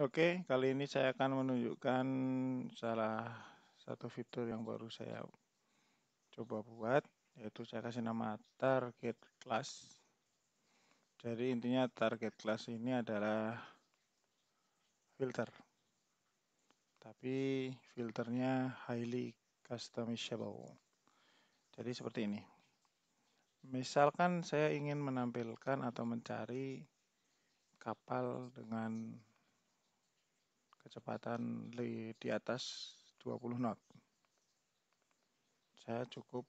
Oke, kali ini saya akan menunjukkan salah satu fitur yang baru saya coba buat, yaitu saya kasih nama target class. Jadi intinya target class ini adalah filter. Tapi filternya highly customizable. Jadi seperti ini. Misalkan saya ingin menampilkan atau mencari kapal dengan kecepatan di, atas 20 knot. Saya cukup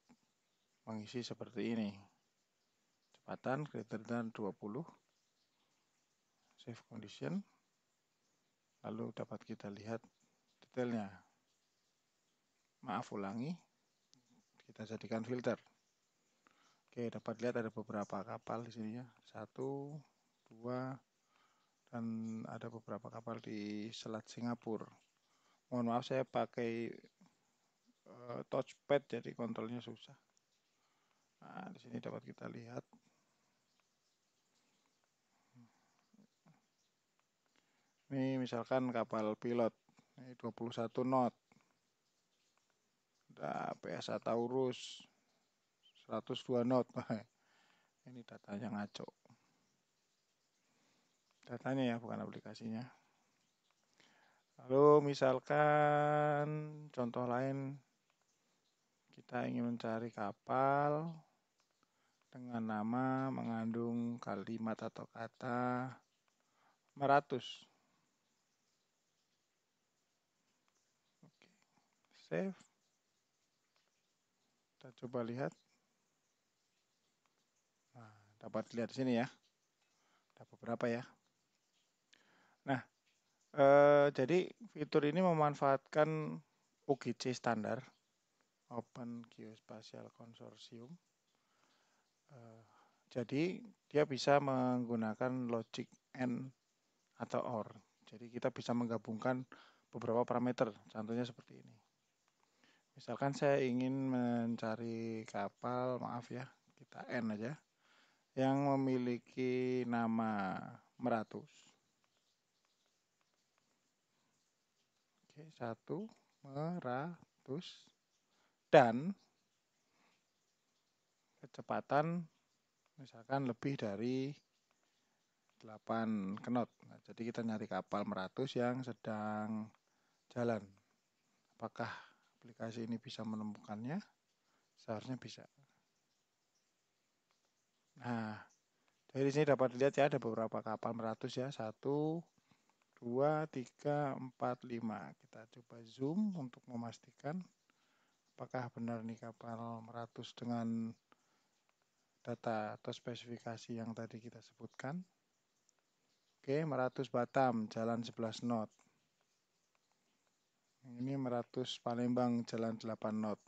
mengisi seperti ini. Kecepatan greater than 20. safe condition. Lalu dapat kita lihat detailnya. Maaf ulangi. Kita jadikan filter. Oke, dapat lihat ada beberapa kapal di sini ya. Satu, dua, dan ada beberapa kapal di Selat Singapura. Mohon maaf saya pakai uh, touchpad jadi kontrolnya susah. Nah, di sini dapat kita lihat Ini misalkan kapal pilot, ini 21 knot. Ada PSA Taurus 102 knot. ini datanya ngaco datanya ya bukan aplikasinya lalu misalkan contoh lain kita ingin mencari kapal dengan nama mengandung kalimat atau kata meratus Oke, save kita coba lihat nah, dapat lihat di sini ya ada beberapa ya Eh, jadi fitur ini memanfaatkan UGC standar, Open Geospatial Consortium. Uh, jadi dia bisa menggunakan logic AND atau OR. Jadi kita bisa menggabungkan beberapa parameter, contohnya seperti ini. Misalkan saya ingin mencari kapal, maaf ya, kita N aja, yang memiliki nama Meratus Oke, satu meratus dan kecepatan misalkan lebih dari 8 knot. Nah, jadi kita nyari kapal meratus yang sedang jalan. Apakah aplikasi ini bisa menemukannya? Seharusnya bisa. Nah, dari sini dapat dilihat ya ada beberapa kapal meratus ya. Satu, 2, 3, 4, 5. Kita coba zoom untuk memastikan apakah benar nih kapal meratus dengan data atau spesifikasi yang tadi kita sebutkan. Oke, meratus Batam, jalan 11 knot. Ini meratus Palembang, jalan 8 knot.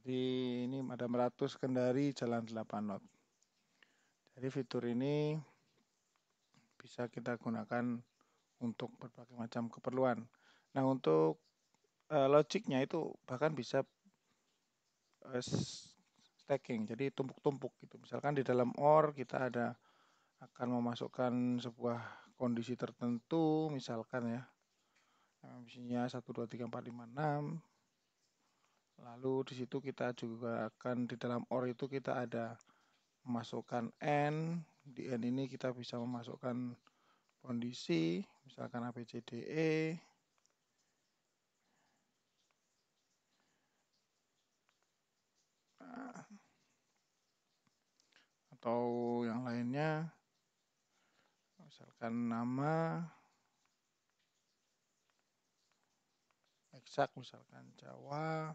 Jadi ini ada meratus Kendari, jalan 8 knot. Jadi fitur ini bisa kita gunakan untuk berbagai macam keperluan. Nah, untuk e, logiknya itu bahkan bisa e, stacking, jadi tumpuk-tumpuk gitu. Misalkan di dalam OR kita ada akan memasukkan sebuah kondisi tertentu, misalkan ya, eh, misalnya 1, 2, 3, 4, 5, 6. Lalu di situ kita juga akan di dalam OR itu kita ada memasukkan N, di N ini kita bisa memasukkan kondisi, misalkan ABCDE, atau yang lainnya misalkan nama eksak misalkan Jawa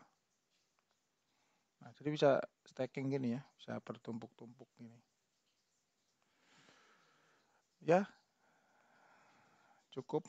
nah jadi bisa stacking gini ya bisa bertumpuk-tumpuk gini ya cukup